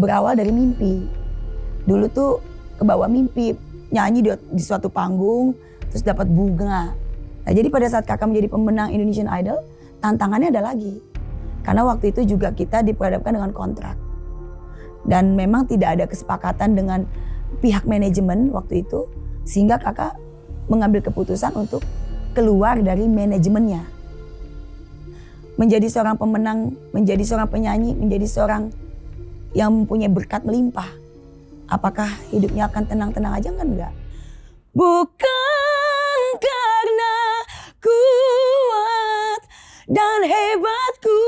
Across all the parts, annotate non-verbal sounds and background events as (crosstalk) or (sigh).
berawal dari mimpi. Dulu tuh ke bawah mimpi, nyanyi di, di suatu panggung, terus dapat bunga. Nah, jadi pada saat kakak menjadi pemenang Indonesian Idol, tantangannya ada lagi. Karena waktu itu juga kita diperhadapkan dengan kontrak. Dan memang tidak ada kesepakatan dengan pihak manajemen waktu itu, sehingga kakak mengambil keputusan untuk keluar dari manajemennya. Menjadi seorang pemenang, menjadi seorang penyanyi, menjadi seorang yang punya berkat melimpah. Apakah hidupnya akan tenang-tenang aja kan enggak? Bukan karena kuat dan hebatku.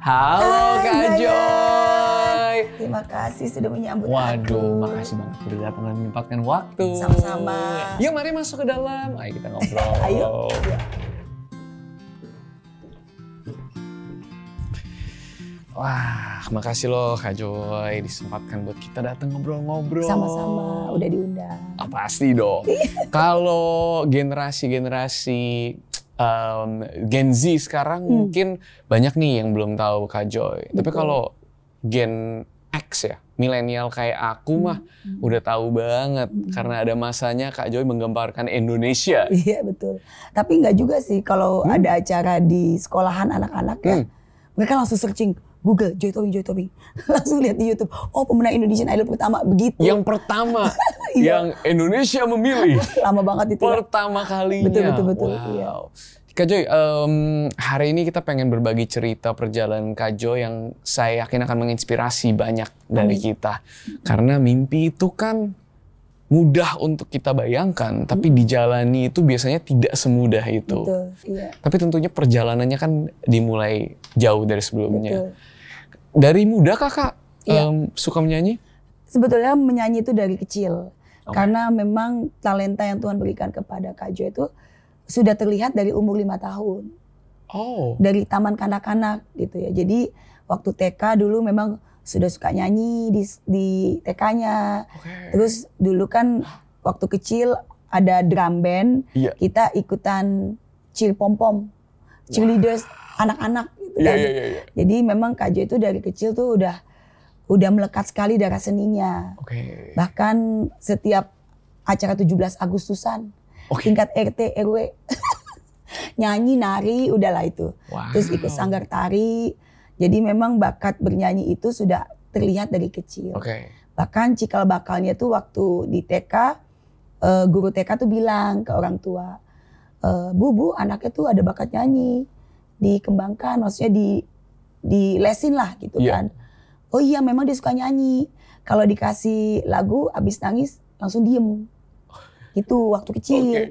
Halo Kak Joy. Terima kasih sudah menyambut Waduh, aku. Waduh, makasih banget sudah datang dan menyempatkan waktu. Sama-sama. Yuk mari masuk ke dalam. Ayo kita ngobrol. (laughs) Ayo. Wah, makasih loh Kak Joy disempatkan buat kita datang ngobrol-ngobrol. Sama-sama, udah diundang. Ah, pasti dong. Iya. Kalau generasi-generasi um, Gen Z sekarang hmm. mungkin banyak nih yang belum tahu Kak Joy. Betul. Tapi kalau Gen X ya, milenial kayak aku mah hmm, hmm. udah tahu banget hmm. karena ada masanya Kak Joy menggambarkan Indonesia. Iya betul. Tapi nggak juga sih kalau hmm. ada acara di sekolahan anak-anak ya, hmm. mereka langsung searching Google Joy Tobing Joy Tobing (laughs) langsung lihat di YouTube oh pemenang Indonesian Idol pertama begitu yang pertama (laughs) iya. yang Indonesia memilih (laughs) lama banget itu ya. pertama kalinya betul betul betul wow. iya. Kak Joy, um, hari ini kita pengen berbagi cerita perjalanan Kak Joy yang saya yakin akan menginspirasi banyak dari kita. Karena mimpi itu kan mudah untuk kita bayangkan, tapi hmm. dijalani itu biasanya tidak semudah itu. Betul, iya. Tapi tentunya perjalanannya kan dimulai jauh dari sebelumnya. Betul. Dari muda kakak iya. um, suka menyanyi? Sebetulnya menyanyi itu dari kecil, okay. karena memang talenta yang Tuhan berikan kepada Kak Jo itu sudah terlihat dari umur lima tahun. Oh. Dari taman kanak-kanak gitu ya. Jadi waktu TK dulu memang sudah suka nyanyi di di TK-nya. Okay. Terus dulu kan waktu kecil ada drum band, yeah. kita ikutan cheer pom pom, cheerleaders wow. anak-anak gitu yeah, kan. Yeah, yeah, yeah. Jadi memang Kak Jo itu dari kecil tuh udah udah melekat sekali darah seninya. Okay. Bahkan setiap acara 17 Agustusan okay. tingkat RT RW (laughs) nyanyi nari udahlah itu. Wow. Terus ikut sanggar tari jadi memang bakat bernyanyi itu sudah terlihat dari kecil. Okay. Bahkan cikal bakalnya tuh waktu di TK, uh, eh, guru TK tuh bilang ke orang tua, uh, bu bu anaknya tuh ada bakat nyanyi, dikembangkan, maksudnya di di lesin lah gitu yeah. kan. Oh iya memang dia suka nyanyi. Kalau dikasih lagu abis nangis langsung diem. Itu waktu kecil. Okay.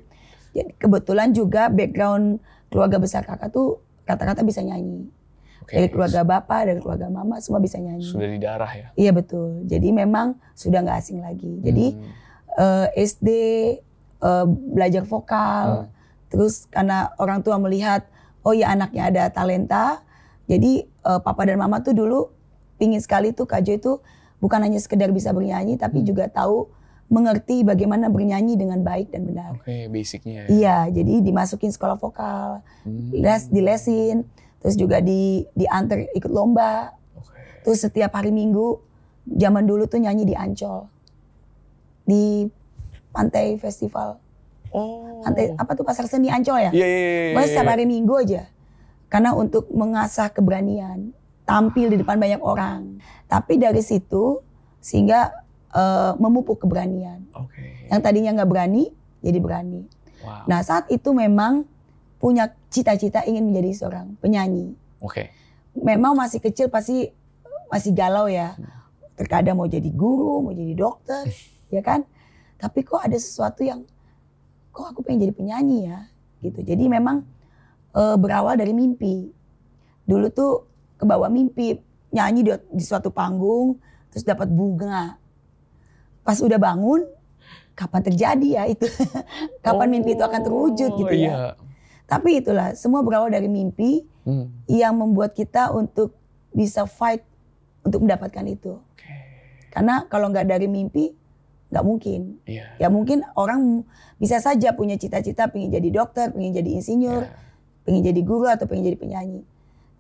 Jadi kebetulan juga background keluarga besar kakak tuh kata kata bisa nyanyi Okay, dari keluarga terus. bapak, dari keluarga mama semua bisa nyanyi. Sudah di darah ya? Iya betul. Jadi memang sudah nggak asing lagi. Jadi hmm. uh, eh, SD uh, eh, belajar vokal, hmm. terus karena orang tua melihat oh ya anaknya ada talenta, jadi uh, papa dan mama tuh dulu pingin sekali tuh Kak itu bukan hanya sekedar bisa bernyanyi tapi hmm. juga tahu mengerti bagaimana bernyanyi dengan baik dan benar. Oke, okay, basicnya ya. Iya, jadi dimasukin sekolah vokal, hmm. les dilesin Terus juga di diantar ikut lomba. Okay. Terus setiap hari Minggu zaman dulu tuh nyanyi di Ancol. Di pantai festival. Oh. Pantai apa tuh pasar seni Ancol ya? Iya, yeah, yeah, iya, setiap iya. hari Minggu aja. Karena untuk mengasah keberanian, tampil di depan banyak orang. Tapi dari situ sehingga uh, memupuk keberanian. Okay. Yang tadinya nggak berani jadi berani. Wow. Nah saat itu memang punya cita-cita ingin menjadi seorang penyanyi. Oke. Okay. Memang masih kecil pasti masih galau ya. Terkadang mau jadi guru, mau jadi dokter, (laughs) ya kan? Tapi kok ada sesuatu yang kok aku pengen jadi penyanyi ya, gitu. Jadi memang e, berawal dari mimpi. Dulu tuh ke bawah mimpi nyanyi di, di suatu panggung, terus dapat bunga. Pas udah bangun, kapan terjadi ya itu? (laughs) kapan oh, mimpi itu akan terwujud gitu oh, ya? Iya. Tapi itulah semua berawal dari mimpi hmm. yang membuat kita untuk bisa fight untuk mendapatkan itu. Okay. Karena kalau nggak dari mimpi nggak mungkin. Yeah. Ya mungkin orang bisa saja punya cita-cita pengen jadi dokter, pengen jadi insinyur, yeah. pengen jadi guru atau pengen jadi penyanyi.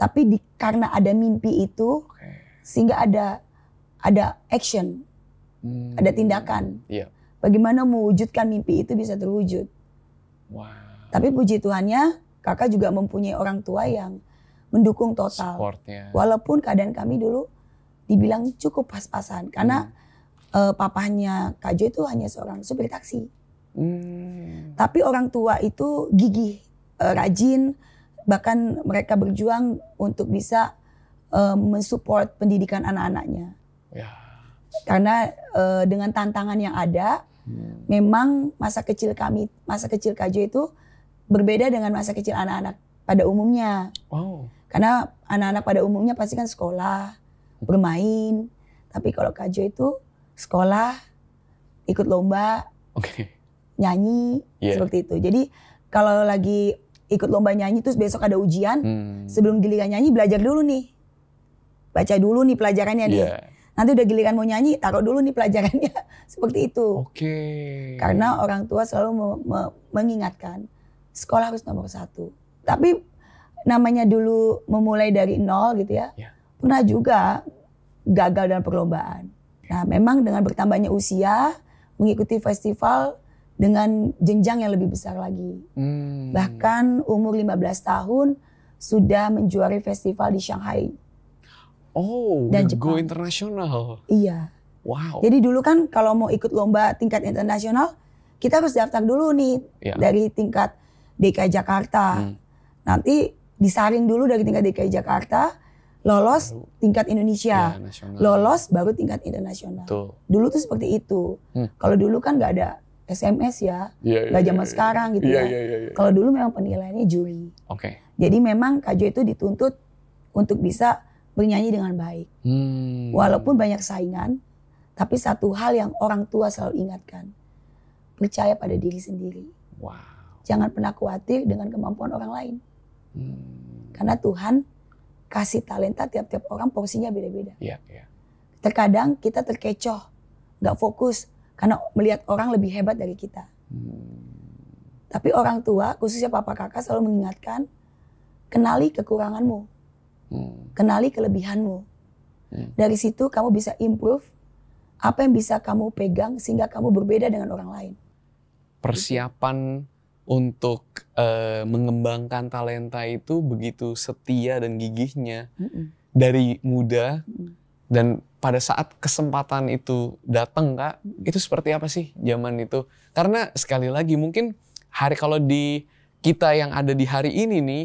Tapi di, karena ada mimpi itu okay. sehingga ada ada action, hmm. ada tindakan. Yeah. Bagaimana mewujudkan mimpi itu bisa terwujud. Wow. Tapi puji Tuhannya kakak juga mempunyai orang tua yang mendukung total. Supportnya. Walaupun keadaan kami dulu dibilang cukup pas-pasan karena hmm. uh, papahnya Kak Jo itu hanya seorang supir taksi. Hmm. Tapi orang tua itu gigih, uh, rajin, bahkan mereka berjuang untuk bisa uh, mensupport pendidikan anak-anaknya. Ya. Karena uh, dengan tantangan yang ada, hmm. memang masa kecil kami, masa kecil Kak Jo itu berbeda dengan masa kecil anak-anak pada umumnya. Wow. Karena anak-anak pada umumnya pasti kan sekolah, bermain. Tapi kalau Kajo itu sekolah, ikut lomba, okay. nyanyi, yeah. seperti itu. Jadi kalau lagi ikut lomba nyanyi terus besok ada ujian, hmm. sebelum giliran nyanyi belajar dulu nih. Baca dulu nih pelajarannya yeah. dia. Nanti udah giliran mau nyanyi, taruh dulu nih pelajarannya. (laughs) seperti itu. Oke. Okay. Karena orang tua selalu me me mengingatkan sekolah harus nomor satu. Tapi namanya dulu memulai dari nol gitu ya, ya. pernah juga gagal dalam perlombaan. Nah memang dengan bertambahnya usia, mengikuti festival dengan jenjang yang lebih besar lagi. Hmm. Bahkan umur 15 tahun sudah menjuari festival di Shanghai. Oh, dan Jepang. go internasional. Iya. Wow. Jadi dulu kan kalau mau ikut lomba tingkat internasional, kita harus daftar dulu nih yeah. dari tingkat DKI Jakarta. Hmm. Nanti disaring dulu dari tingkat DKI Jakarta, lolos baru. tingkat Indonesia, ya, lolos baru tingkat internasional. Tuh. Dulu tuh seperti itu. Hmm. Kalau dulu kan nggak ada SMS ya, iya, iya, nggak yeah, zaman yeah, sekarang gitu iya, ya. Kalau dulu memang penilaiannya juri. Oke. Okay. Jadi memang Kajo itu dituntut untuk bisa bernyanyi dengan baik. Hmm. Walaupun banyak saingan, tapi satu hal yang orang tua selalu ingatkan, percaya pada diri sendiri. Wow jangan pernah khawatir dengan kemampuan orang lain. Hmm. Karena Tuhan kasih talenta tiap-tiap orang porsinya beda-beda. Yeah, yeah. Terkadang kita terkecoh, nggak fokus karena melihat orang lebih hebat dari kita. Hmm. Tapi orang tua, khususnya papa kakak selalu mengingatkan, kenali kekuranganmu, hmm. kenali kelebihanmu. Hmm. Dari situ kamu bisa improve apa yang bisa kamu pegang sehingga kamu berbeda dengan orang lain. Persiapan untuk uh, mengembangkan talenta itu begitu setia dan gigihnya mm -mm. dari muda mm dan pada saat kesempatan itu datang kak itu seperti apa sih zaman itu karena sekali lagi mungkin hari kalau di kita yang ada di hari ini nih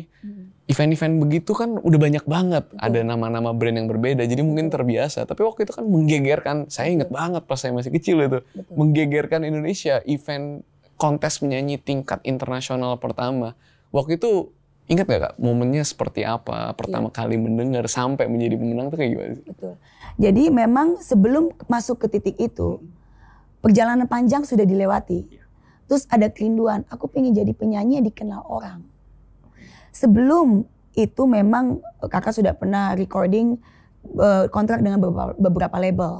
event-event begitu kan udah banyak banget ada nama-nama brand yang berbeda jadi mungkin terbiasa tapi waktu itu kan menggegerkan saya inget banget pas saya masih kecil itu menggegerkan Indonesia event kontes menyanyi tingkat internasional pertama. Waktu itu Ingat gak kak, momennya seperti apa? Pertama ya. kali mendengar sampai menjadi pemenang itu kayak gimana sih? Betul. Jadi memang sebelum masuk ke titik itu, hmm. perjalanan panjang sudah dilewati. Terus ada kerinduan, aku pengen jadi penyanyi yang dikenal orang. Sebelum itu memang eh, kakak sudah pernah recording eh, kontrak dengan beberapa, beberapa label.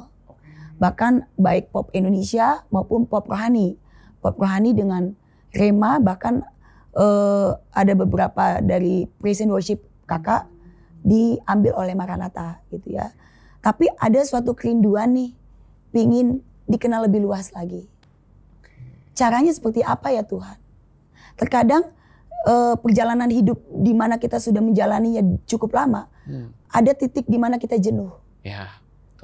Bahkan baik pop Indonesia maupun pop rohani pop rohani dengan Rema bahkan uh, ada beberapa dari present worship kakak diambil oleh Maranatha gitu ya. Tapi ada suatu kerinduan nih pingin dikenal lebih luas lagi. Caranya seperti apa ya Tuhan? Terkadang uh, perjalanan hidup di mana kita sudah menjalani ya cukup lama, hmm. ada titik di mana kita jenuh. Ya,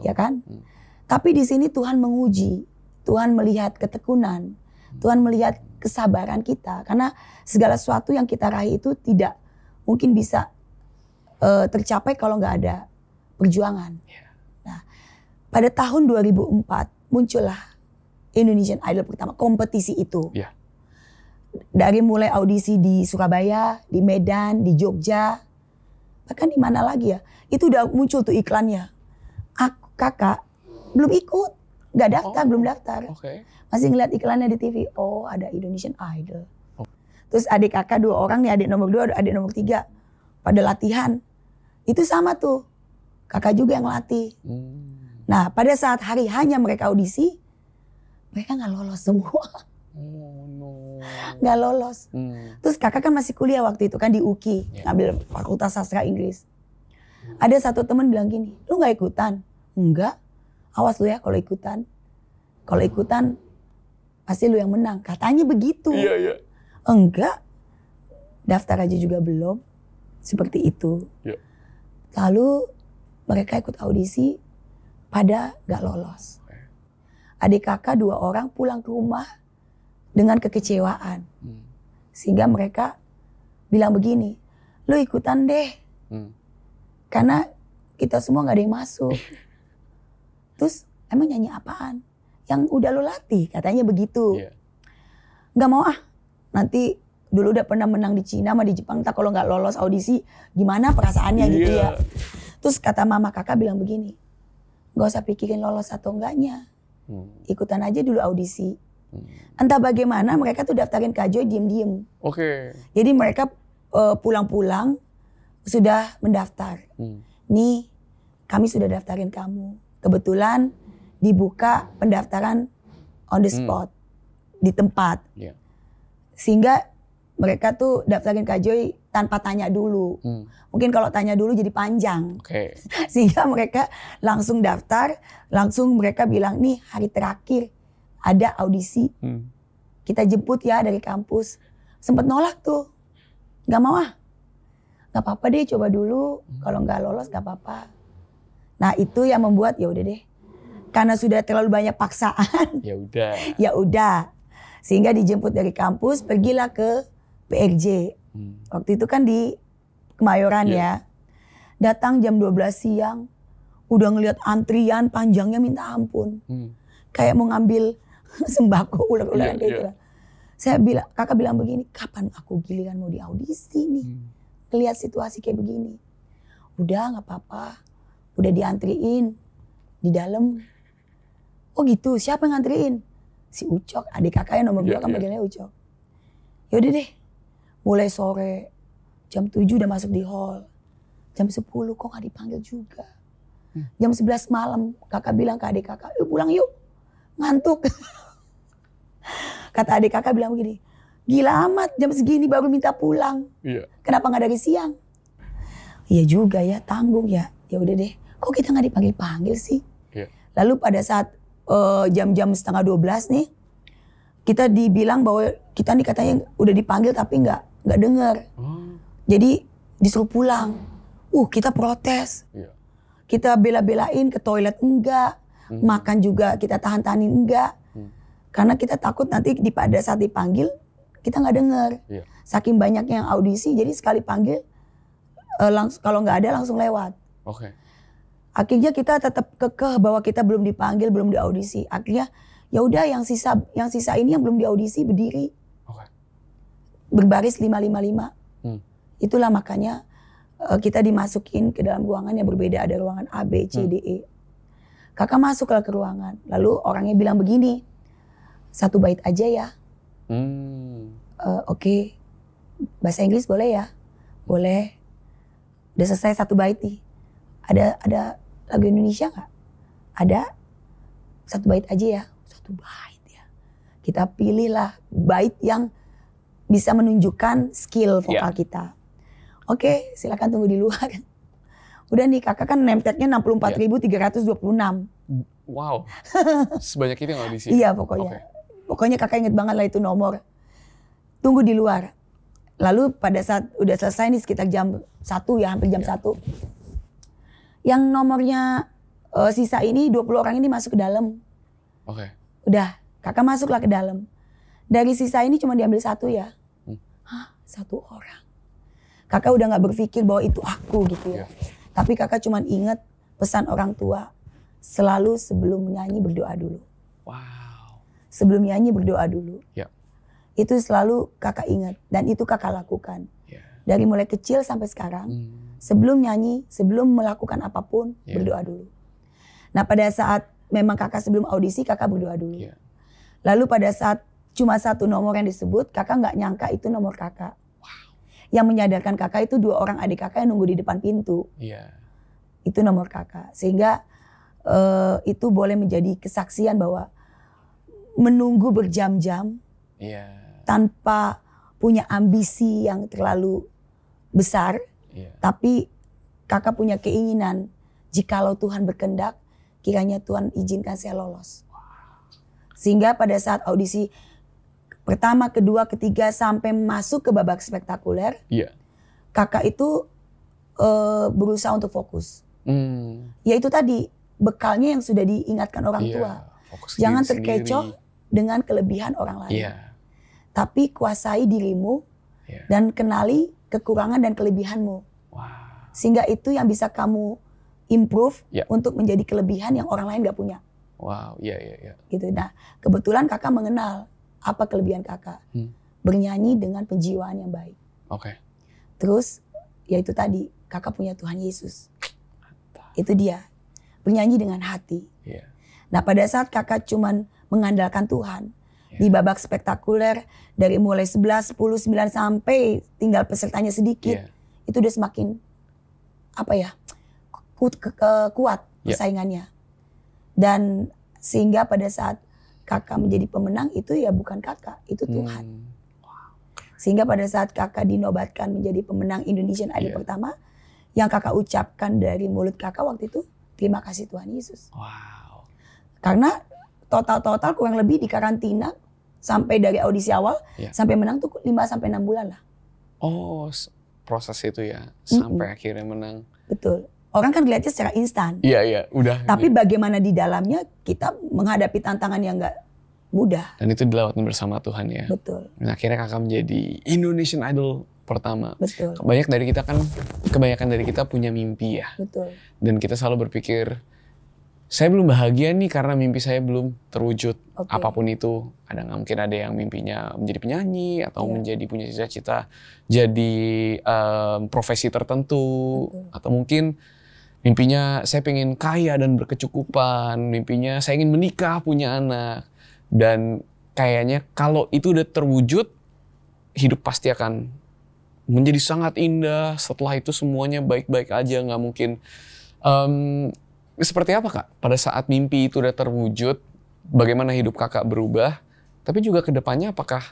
ya kan? Hmm. Tapi di sini Tuhan menguji, Tuhan melihat ketekunan, Tuhan melihat kesabaran kita karena segala sesuatu yang kita raih itu tidak mungkin bisa uh, tercapai kalau nggak ada perjuangan. Ya. Nah, pada tahun 2004 muncullah Indonesian Idol pertama kompetisi itu. Yeah. Dari mulai audisi di Surabaya, di Medan, di Jogja, bahkan di mana lagi ya? Itu udah muncul tuh iklannya. Aku kakak belum ikut nggak oh, daftar, oh. belum daftar. Okay. Masih ngeliat iklannya di TV. Oh, ada Indonesian Idol. Oh. Terus adik kakak dua orang nih, adik nomor dua, adik nomor tiga. Pada latihan. Itu sama tuh. Kakak juga yang latih. Hmm. Nah, pada saat hari hanya mereka audisi, mereka nggak lolos semua. (laughs) Oh, no. Nggak lolos. Hmm. Terus kakak kan masih kuliah waktu itu kan di UKI, yeah. ngambil Fakultas Sastra Inggris. Hmm. Ada satu temen bilang gini, lu gak ikutan? Enggak awas lu ya kalau ikutan. Kalau ikutan pasti lu yang menang. Katanya begitu. Iya, iya. Enggak. Daftar aja juga belum. Seperti itu. Iya. Lalu mereka ikut audisi pada gak lolos. Adik kakak dua orang pulang ke rumah dengan kekecewaan. Hmm. Sehingga mereka bilang begini, lu ikutan deh. Hmm. Karena kita semua gak ada yang masuk. (laughs) Terus emang nyanyi apaan? Yang udah lo latih katanya begitu. Yeah. Gak mau ah nanti dulu udah pernah menang di Cina sama di Jepang tak kalau gak lolos audisi gimana perasaannya yeah. gitu ya. Iya. Terus kata mama kakak bilang begini, gak usah pikirin lolos atau enggaknya. Hmm. Ikutan aja dulu audisi. Hmm. Entah bagaimana mereka tuh daftarin Joy diem-diem. Oke. Okay. Jadi mereka eh, pulang-pulang uh, sudah mendaftar. Hmm. Nih kami sudah daftarin kamu kebetulan dibuka pendaftaran on the hmm. spot hmm. di tempat. Yeah. Sehingga mereka tuh daftarin Kak Joy tanpa tanya dulu. Hmm. Mungkin kalau tanya dulu jadi panjang. Okay. (laughs) Sehingga mereka langsung daftar, langsung mereka bilang, "Nih, hari terakhir ada audisi. Hmm. Kita jemput ya dari kampus." Sempet nolak tuh. nggak mau ah. nggak apa-apa deh coba dulu. Hmm. Kalau nggak lolos nggak apa-apa Nah itu yang membuat ya udah deh, karena sudah terlalu banyak paksaan. (laughs) Ya udah. ya udah. Sehingga dijemput dari kampus, pergilah ke PRJ. Hmm. Waktu itu kan di Kemayoran yeah. ya. Datang jam 12 siang, udah ngelihat antrian panjangnya minta ampun. Hmm. Kayak mau ngambil (laughs) sembako ular-ularan iya, yeah, iya. gitu. Yeah. Saya bilang, kakak bilang begini, kapan aku giliran mau di audisi nih? Hmm. Lihat situasi kayak begini. Udah nggak apa-apa udah diantriin di dalam. Oh gitu, siapa yang ngantriin? Si Ucok, adik kakaknya nomor yeah, dua kan yeah. Ucok. Yaudah deh, mulai sore jam 7 udah masuk di hall. Jam 10 kok gak dipanggil juga. Hmm. Jam 11 malam kakak bilang ke adik kakak, yuk pulang yuk, ngantuk. (laughs) Kata adik kakak bilang begini, gila amat jam segini baru minta pulang. Yeah. Kenapa gak dari siang? Iya juga ya, tanggung ya. yaudah deh, kok kita nggak dipanggil-panggil sih? Yeah. Lalu pada saat eh, jam-jam uh, setengah 12 nih, kita dibilang bahwa kita nih katanya udah dipanggil tapi nggak nggak dengar. Hmm. Jadi disuruh pulang. Uh, kita protes. Yeah. Kita bela-belain ke toilet enggak, hmm. makan juga kita tahan-tahanin enggak. Hmm. Karena kita takut nanti di pada saat dipanggil kita nggak dengar. Yeah. Saking banyaknya yang audisi, jadi sekali panggil uh, eh, langsung kalau nggak ada langsung lewat. Okay akhirnya kita tetap kekeh bahwa kita belum dipanggil, belum diaudisi. Akhirnya ya udah yang sisa yang sisa ini yang belum diaudisi berdiri. Okay. Berbaris lima lima. Hmm. Itulah makanya uh, kita dimasukin ke dalam ruangan yang berbeda ada ruangan A, B, C, hmm. D, E. Kakak masuklah ke ruangan. Lalu orangnya bilang begini. Satu bait aja ya. Hmm. Uh, oke. Okay. Bahasa Inggris boleh ya? Boleh. Udah selesai satu bait nih. Ada ada lagu Indonesia nggak? Ada satu bait aja ya, satu bait ya. Kita pilihlah bait yang bisa menunjukkan skill ya. vokal yeah. kita. Oke, okay, silakan tunggu di luar. (laughs) Udah nih kakak kan nemteknya 64.326. Yeah. Wow, (laughs) sebanyak itu yang audisi? iya pokoknya. Okay. Pokoknya kakak inget banget lah itu nomor. Tunggu di luar. Lalu pada saat udah selesai nih sekitar jam satu ya, hampir jam yeah. satu yang nomornya uh, sisa ini 20 orang ini masuk ke dalam. Oke. Okay. Udah, kakak masuklah ke dalam. Dari sisa ini cuma diambil satu ya. Hmm. Hah, satu orang. Kakak udah nggak berpikir bahwa itu aku gitu ya. Yeah. Tapi kakak cuma ingat pesan orang tua. Selalu sebelum nyanyi berdoa dulu. Wow. Sebelum nyanyi berdoa dulu. Yeah. Itu selalu kakak ingat. Dan itu kakak lakukan. Yeah. Dari mulai kecil sampai sekarang. Hmm sebelum nyanyi, sebelum melakukan apapun, yeah. berdoa dulu. Nah, pada saat memang kakak sebelum audisi, kakak berdoa dulu. Yeah. Lalu pada saat cuma satu nomor yang disebut, kakak nggak nyangka itu nomor kakak. Wow. Yang menyadarkan kakak itu dua orang adik kakak yang nunggu di depan pintu. Yeah. Itu nomor kakak. Sehingga uh, itu boleh menjadi kesaksian bahwa menunggu berjam-jam yeah. tanpa punya ambisi yang terlalu besar, Yeah. Tapi kakak punya keinginan, jikalau Tuhan berkendak, kiranya Tuhan izinkan saya lolos. Sehingga pada saat audisi pertama, kedua, ketiga sampai masuk ke babak spektakuler, yeah. kakak itu uh, berusaha untuk fokus. Hmm. Ya itu tadi bekalnya yang sudah diingatkan orang yeah. tua. Fokus Jangan terkecoh sendiri. dengan kelebihan orang lain. Yeah. Tapi kuasai dirimu yeah. dan kenali kekurangan dan kelebihanmu. Wow. Sehingga itu yang bisa kamu improve yeah. untuk menjadi kelebihan yang orang lain gak punya. Wow, iya yeah, iya yeah, iya. Yeah. Gitu. Nah, kebetulan kakak mengenal apa kelebihan kakak. Hmm. Bernyanyi dengan penjiwaan yang baik. Oke. Okay. Terus yaitu tadi kakak punya Tuhan Yesus. Itu dia. Bernyanyi dengan hati. Yeah. Nah, pada saat kakak cuman mengandalkan Tuhan, Ya. di babak spektakuler dari mulai 11, 10, 9 sampai tinggal pesertanya sedikit. Yeah. Itu udah semakin apa ya? Ku, ke, ke, kuat yeah. persaingannya. Dan sehingga pada saat kakak menjadi pemenang itu ya bukan kakak, itu hmm. Tuhan. Hmm. Sehingga pada saat kakak dinobatkan menjadi pemenang Indonesian Idol yeah. pertama, yang kakak ucapkan dari mulut kakak waktu itu terima kasih Tuhan Yesus. Wow. Karena total-total kurang lebih di karantina sampai dari audisi awal yeah. sampai menang tuh 5 sampai 6 bulan lah. Oh, proses itu ya sampai mm -hmm. akhirnya menang. Betul. Orang kan lihatnya secara instan. Iya, yeah, iya, udah. Tapi iya. bagaimana di dalamnya kita menghadapi tantangan yang enggak mudah. Dan itu dilawatin bersama Tuhan ya. Betul. Nah, akhirnya kakak menjadi Indonesian Idol pertama. Betul. Banyak dari kita kan kebanyakan dari kita punya mimpi ya. Betul. Dan kita selalu berpikir saya belum bahagia nih karena mimpi saya belum terwujud. Okay. Apapun itu, ada nggak mungkin ada yang mimpinya menjadi penyanyi atau yeah. menjadi punya cita-cita jadi um, profesi tertentu okay. atau mungkin mimpinya saya ingin kaya dan berkecukupan, mimpinya saya ingin menikah, punya anak dan kayaknya kalau itu udah terwujud hidup pasti akan menjadi sangat indah. Setelah itu semuanya baik-baik aja, nggak mungkin um, seperti apa kak? Pada saat mimpi itu udah terwujud, bagaimana hidup kakak berubah? Tapi juga kedepannya apakah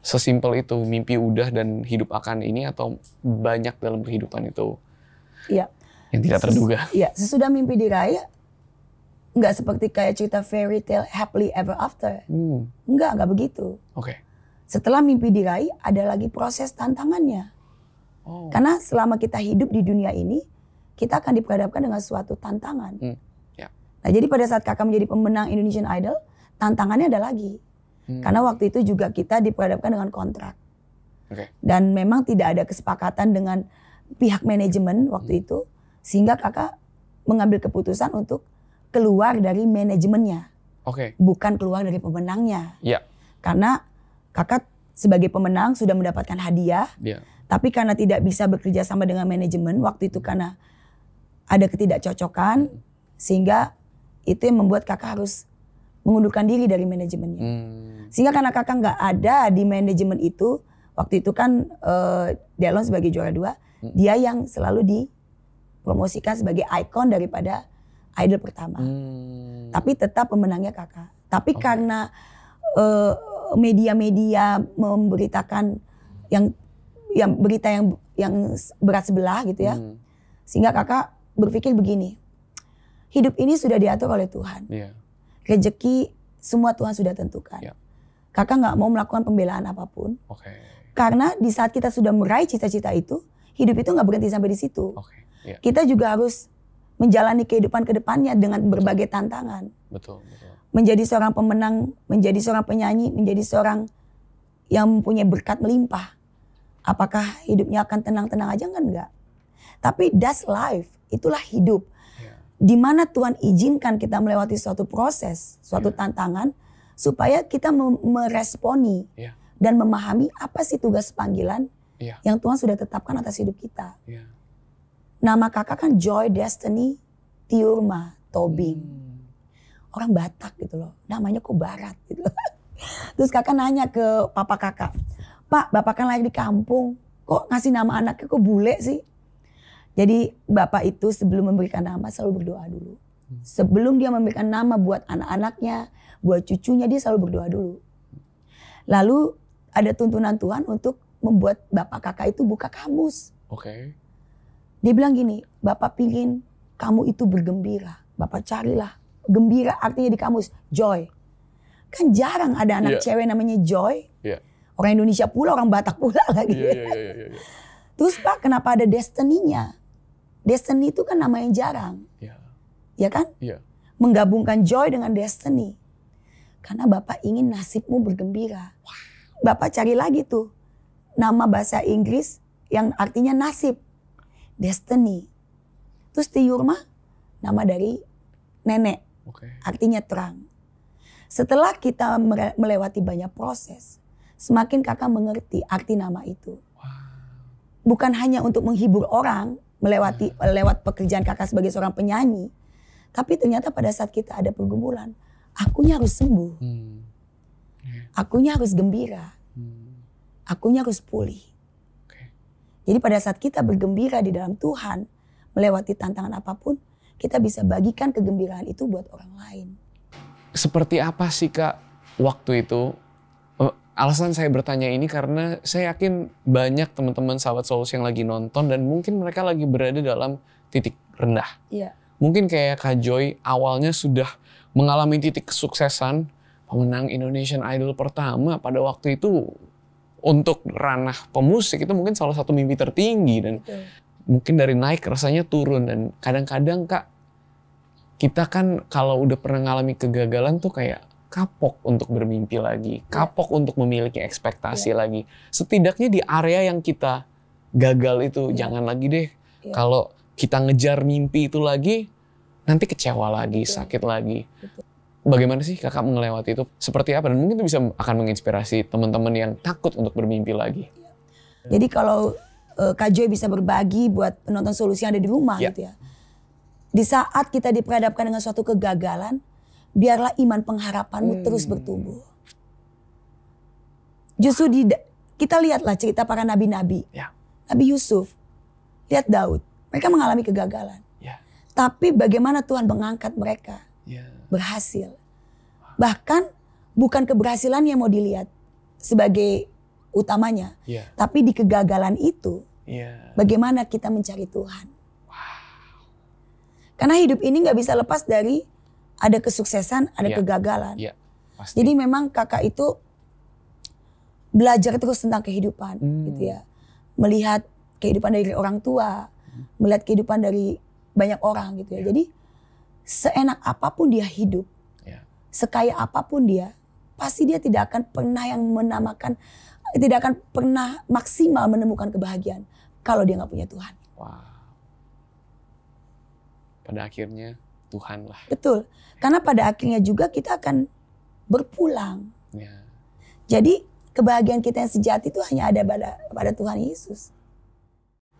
sesimpel itu mimpi udah dan hidup akan ini atau banyak dalam kehidupan itu? Iya. Yang tidak terduga. Ya, sesudah mimpi diraih nggak seperti kayak cerita fairy tale happily ever after. Hmm. Nggak, nggak begitu. Oke. Okay. Setelah mimpi diraih ada lagi proses tantangannya. Oh. Karena selama kita hidup di dunia ini kita akan diperhadapkan dengan suatu tantangan. Hmm. Yeah. Nah, jadi pada saat kakak menjadi pemenang Indonesian Idol, tantangannya ada lagi. Hmm. Karena waktu itu juga kita diperhadapkan dengan kontrak. Okay. Dan memang tidak ada kesepakatan dengan pihak manajemen waktu hmm. itu, sehingga kakak mengambil keputusan untuk keluar dari manajemennya. Okay. Bukan keluar dari pemenangnya. Yeah. Karena kakak sebagai pemenang sudah mendapatkan hadiah. Yeah. Tapi karena tidak bisa bekerja sama dengan manajemen waktu itu karena ada ketidakcocokan sehingga itu yang membuat kakak harus mengundurkan diri dari manajemennya. Hmm. Sehingga karena kakak nggak ada di manajemen itu, waktu itu kan uh, Delon sebagai juara dua, hmm. dia yang selalu dipromosikan sebagai ikon daripada idol pertama. Hmm. Tapi tetap pemenangnya kakak. Tapi okay. karena eh, media-media uh, memberitakan yang yang berita yang yang berat sebelah gitu ya, hmm. sehingga kakak berpikir begini, hidup ini sudah diatur oleh Tuhan. Yeah. Rezeki semua Tuhan sudah tentukan. Yeah. Kakak nggak mau melakukan pembelaan apapun. Okay. Karena di saat kita sudah meraih cita-cita itu, hidup itu nggak berhenti sampai di situ. Okay. Iya. Yeah. Kita juga harus menjalani kehidupan kedepannya dengan betul. berbagai tantangan. Betul, betul. Menjadi seorang pemenang, menjadi seorang penyanyi, menjadi seorang yang mempunyai berkat melimpah. Apakah hidupnya akan tenang-tenang aja kan enggak? Tapi that's life itulah hidup. Ya. Di mana Tuhan izinkan kita melewati suatu proses, suatu yeah. tantangan supaya kita meresponi yeah. dan memahami apa sih tugas panggilan yeah. yang Tuhan sudah tetapkan atas hidup kita. Yeah. Nama kakak kan Joy Destiny Tiurma Tobing. Hmm. Orang Batak gitu loh. Namanya kok barat gitu. (laughs) Terus kakak nanya ke papa kakak, Pak, bapak kan lagi di kampung, kok ngasih nama anaknya kok bule sih? Jadi bapak itu sebelum memberikan nama selalu berdoa dulu. Hmm. Sebelum dia memberikan nama buat anak-anaknya, buat cucunya dia selalu berdoa dulu. Lalu ada tuntunan Tuhan untuk membuat bapak kakak itu buka kamus. Oke. Okay. Dia bilang gini, bapak pingin kamu itu bergembira. Bapak carilah gembira artinya di kamus joy. Kan jarang ada anak yeah. cewek namanya joy. Yeah. Orang Indonesia pula, orang Batak pula (laughs) lagi. Yeah, yeah, yeah, yeah, yeah. Terus Pak, kenapa ada destiny-nya? Destiny itu kan nama yang jarang. Ya, ya kan? Ya. Menggabungkan joy dengan destiny. Karena Bapak ingin nasibmu bergembira. Bapak cari lagi tuh nama bahasa Inggris yang artinya nasib. Destiny. Terus Yurma, nama dari nenek. Okay. Artinya terang. Setelah kita melewati banyak proses, semakin kakak mengerti arti nama itu. Wow. Bukan hanya untuk menghibur orang, melewati lewat pekerjaan kakak sebagai seorang penyanyi. Tapi ternyata pada saat kita ada pergumulan, akunya harus sembuh. Hmm. Hmm. Akunya harus gembira. Hmm. Akunya harus pulih. Jadi pada saat kita bergembira di dalam Tuhan, melewati tantangan apapun, kita bisa bagikan kegembiraan itu buat orang lain. Seperti apa sih Kak waktu itu Oh, alasan saya bertanya ini karena saya yakin banyak teman-teman sahabat solusi yang lagi nonton dan mungkin mereka lagi berada dalam titik rendah. Iya. Mungkin kayak Kak Joy awalnya sudah mengalami titik kesuksesan pemenang Indonesian Idol pertama pada waktu itu untuk ranah pemusik itu mungkin salah satu mimpi tertinggi dan Betul. mungkin dari naik rasanya turun dan kadang-kadang Kak kita kan kalau udah pernah ngalami kegagalan tuh kayak kapok untuk bermimpi lagi, iya. kapok untuk memiliki ekspektasi yeah. lagi. Setidaknya di area yang kita gagal itu yeah. jangan lagi deh. Yeah. Kalau kita ngejar mimpi itu lagi, nanti kecewa lagi, yeah. sakit lagi. Betul. Bagaimana sih kakak melewati itu? Seperti apa? Dan mungkin itu bisa akan menginspirasi teman-teman yang takut untuk bermimpi lagi. Yeah. Jadi kalau uh, Kak Joy bisa berbagi buat penonton solusi yang ada di rumah yeah. gitu ya. Di saat kita diperhadapkan dengan suatu kegagalan, biarlah iman pengharapanmu hmm. terus bertumbuh. Justru di kita lihatlah cerita para nabi-nabi. Ya. Nabi Yusuf, lihat Daud, mereka mengalami kegagalan. Ya. Tapi bagaimana Tuhan mengangkat mereka? Ya. Berhasil. Bahkan bukan keberhasilan yang mau dilihat sebagai utamanya, ya. tapi di kegagalan itu, ya. bagaimana kita mencari Tuhan? Karena hidup ini nggak bisa lepas dari ada kesuksesan, ada yeah. kegagalan. Yeah. Pasti. Jadi memang kakak itu belajar terus tentang kehidupan hmm. gitu ya. Melihat kehidupan dari orang tua, hmm. melihat kehidupan dari banyak orang gitu ya. Yeah. Jadi seenak apapun dia hidup, yeah. sekaya apapun dia, pasti dia tidak akan pernah yang menamakan tidak akan pernah maksimal menemukan kebahagiaan kalau dia nggak punya Tuhan. Wow. Pada akhirnya Tuhan lah. Betul. Karena pada akhirnya juga kita akan berpulang. Ya. Jadi kebahagiaan kita yang sejati itu hanya ada pada pada Tuhan Yesus.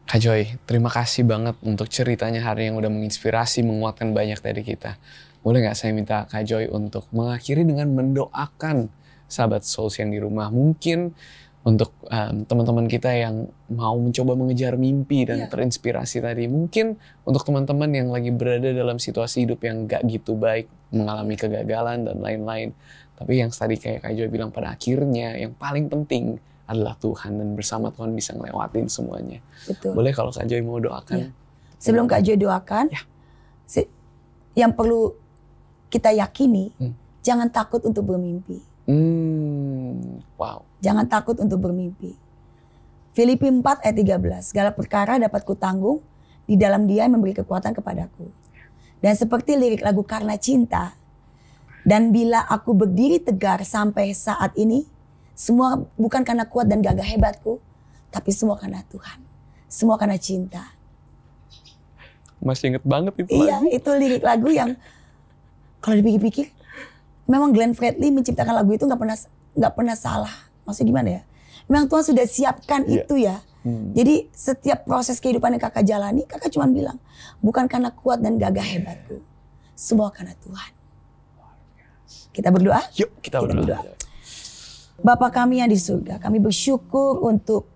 Kak Joy, terima kasih banget untuk ceritanya hari yang udah menginspirasi, menguatkan banyak dari kita. Boleh nggak saya minta Kak Joy untuk mengakhiri dengan mendoakan sahabat Souls yang di rumah? Mungkin untuk um, teman-teman kita yang mau mencoba mengejar mimpi dan yeah. terinspirasi tadi. Mungkin untuk teman-teman yang lagi berada dalam situasi hidup yang gak gitu baik, mengalami kegagalan dan lain-lain. Tapi yang tadi kayak Kak Jo bilang pada akhirnya yang paling penting adalah Tuhan dan bersama Tuhan bisa ngelewatin semuanya. Betul. Boleh kalau Kak Jo mau doakan. yeah. Sebelum Kak Jo doakan, ya. yang perlu kita yakini, hmm. jangan takut untuk bermimpi Hmm, wow. Jangan takut untuk bermimpi. Filipi 4 ayat 13, segala perkara dapat kutanggung, di dalam dia yang memberi kekuatan kepadaku. Dan seperti lirik lagu Karena Cinta, dan bila aku berdiri tegar sampai saat ini, semua bukan karena kuat dan gagah hebatku, tapi semua karena Tuhan. Semua karena cinta. Masih inget banget itu Iya, lagu. itu lirik lagu yang kalau dipikir-pikir, memang Glenn Fredly menciptakan lagu itu nggak pernah nggak pernah salah. Maksudnya gimana ya? Memang Tuhan sudah siapkan yeah. itu ya. Hmm. Jadi setiap proses kehidupan yang kakak jalani, kakak cuma bilang, bukan karena kuat dan gagah hebatku, semua karena Tuhan. Kita berdoa. Yuk kita, kita berdoa. berdoa. Bapa kami yang di surga, kami bersyukur untuk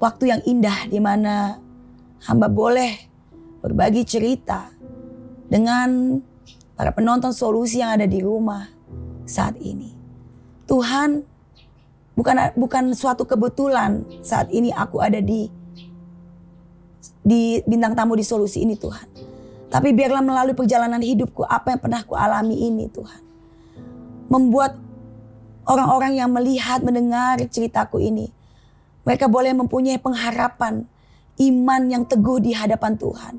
waktu yang indah di mana hamba boleh berbagi cerita dengan para penonton solusi yang ada di rumah saat ini. Tuhan bukan bukan suatu kebetulan saat ini aku ada di di bintang tamu di solusi ini Tuhan. Tapi biarlah melalui perjalanan hidupku apa yang pernah ku alami ini Tuhan. Membuat orang-orang yang melihat, mendengar ceritaku ini. Mereka boleh mempunyai pengharapan, iman yang teguh di hadapan Tuhan.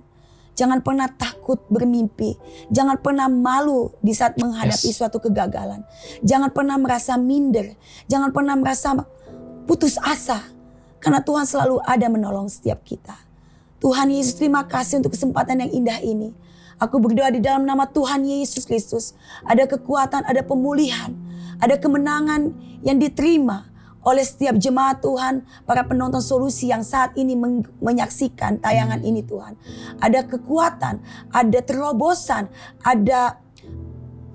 Jangan pernah takut bermimpi. Jangan pernah malu di saat menghadapi yes. suatu kegagalan. Jangan pernah merasa minder. Jangan pernah merasa putus asa. Karena Tuhan selalu ada menolong setiap kita. Tuhan Yesus terima kasih untuk kesempatan yang indah ini. Aku berdoa di dalam nama Tuhan Yesus Kristus. Ada kekuatan, ada pemulihan. Ada kemenangan yang diterima oleh setiap jemaat Tuhan, para penonton solusi yang saat ini menyaksikan tayangan ini Tuhan. Ada kekuatan, ada terobosan, ada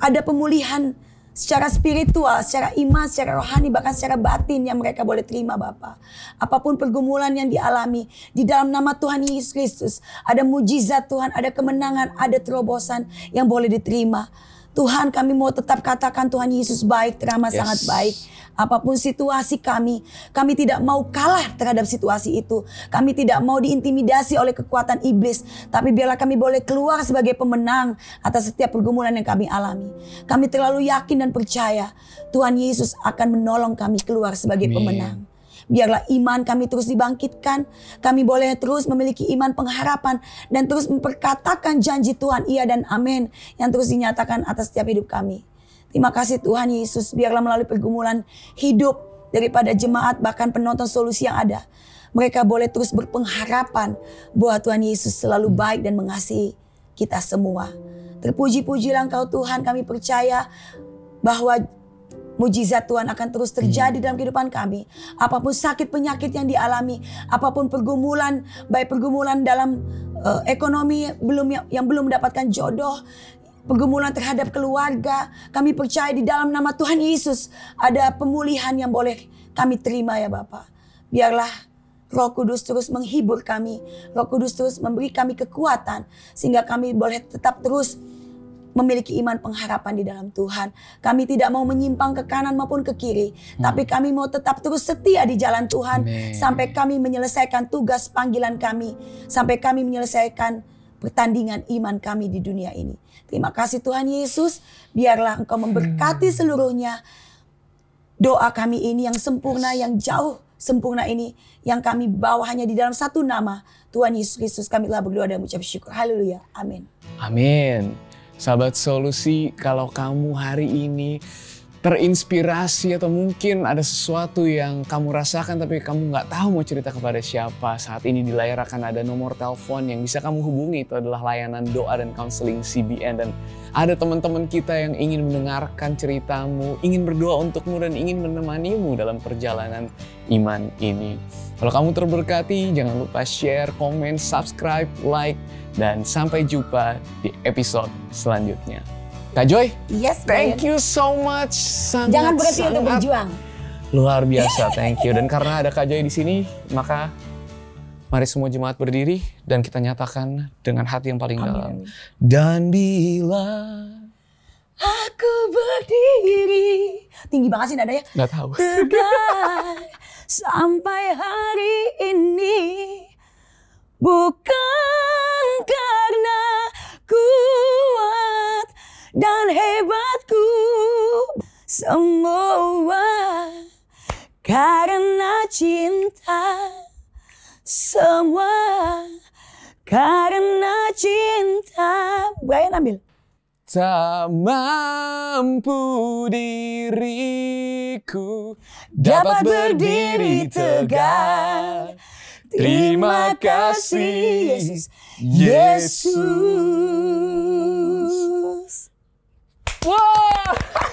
ada pemulihan secara spiritual, secara iman, secara rohani, bahkan secara batin yang mereka boleh terima Bapak. Apapun pergumulan yang dialami, di dalam nama Tuhan Yesus Kristus, ada mujizat Tuhan, ada kemenangan, ada terobosan yang boleh diterima. Tuhan kami mau tetap katakan Tuhan Yesus baik, teramat yes. sangat baik apapun situasi kami, kami tidak mau kalah terhadap situasi itu. Kami tidak mau diintimidasi oleh kekuatan iblis, tapi biarlah kami boleh keluar sebagai pemenang atas setiap pergumulan yang kami alami. Kami terlalu yakin dan percaya Tuhan Yesus akan menolong kami keluar sebagai Amin. pemenang. Biarlah iman kami terus dibangkitkan. Kami boleh terus memiliki iman pengharapan dan terus memperkatakan janji Tuhan, iya dan amin yang terus dinyatakan atas setiap hidup kami. Terima kasih Tuhan Yesus, biarlah melalui pergumulan hidup daripada jemaat bahkan penonton solusi yang ada. Mereka boleh terus berpengharapan bahwa Tuhan Yesus selalu baik dan mengasihi kita semua. Terpuji-pujilah Engkau Tuhan, kami percaya bahwa mujizat Tuhan akan terus terjadi dalam kehidupan kami. Apapun sakit penyakit yang dialami, apapun pergumulan, baik pergumulan dalam eh, ekonomi belum yang belum mendapatkan jodoh, Pergumulan terhadap keluarga, kami percaya di dalam nama Tuhan Yesus ada pemulihan yang boleh kami terima ya Bapak. Biarlah Roh Kudus terus menghibur kami. Roh Kudus terus memberi kami kekuatan sehingga kami boleh tetap terus memiliki iman pengharapan di dalam Tuhan. Kami tidak mau menyimpang ke kanan maupun ke kiri, hmm. tapi kami mau tetap terus setia di jalan Tuhan Amen. sampai kami menyelesaikan tugas panggilan kami, sampai kami menyelesaikan pertandingan iman kami di dunia ini. Terima kasih Tuhan Yesus. Biarlah Engkau memberkati hmm. seluruhnya. Doa kami ini yang sempurna, yes. yang jauh sempurna ini. Yang kami bawa hanya di dalam satu nama. Tuhan Yesus Kristus kami telah berdoa dan mengucap syukur. Haleluya. Amin. Amin. Sahabat solusi, kalau kamu hari ini terinspirasi atau mungkin ada sesuatu yang kamu rasakan tapi kamu nggak tahu mau cerita kepada siapa. Saat ini di layar akan ada nomor telepon yang bisa kamu hubungi. Itu adalah layanan doa dan counseling CBN. Dan ada teman-teman kita yang ingin mendengarkan ceritamu, ingin berdoa untukmu dan ingin menemanimu dalam perjalanan iman ini. Kalau kamu terberkati, jangan lupa share, komen, subscribe, like, dan sampai jumpa di episode selanjutnya. Kak Joy, yes, thank you so much. Sangat, Jangan berhenti untuk berjuang. Luar biasa, thank you. Dan karena ada Kak Joy di sini, maka mari semua jemaat berdiri dan kita nyatakan dengan hati yang paling amin, dalam. Dan bila aku berdiri, tinggi banget sih ya. Gak tahu. Tegak sampai hari ini semua karena cinta semua karena cinta Brian ambil Tak mampu diriku dapat berdiri tegak. Terima kasih Yesus. Yesus. Wow.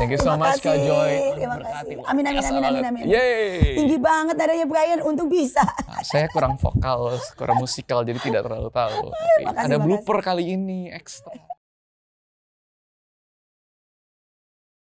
Thank you so terima much kasih. Kak Joy. Terima kasih. Amin amin amin amin amin. Yeay. Tinggi banget adanya Brian untung bisa. Nah, saya kurang vokal, kurang musikal jadi tidak terlalu tahu. ada blooper kali ini ekstra.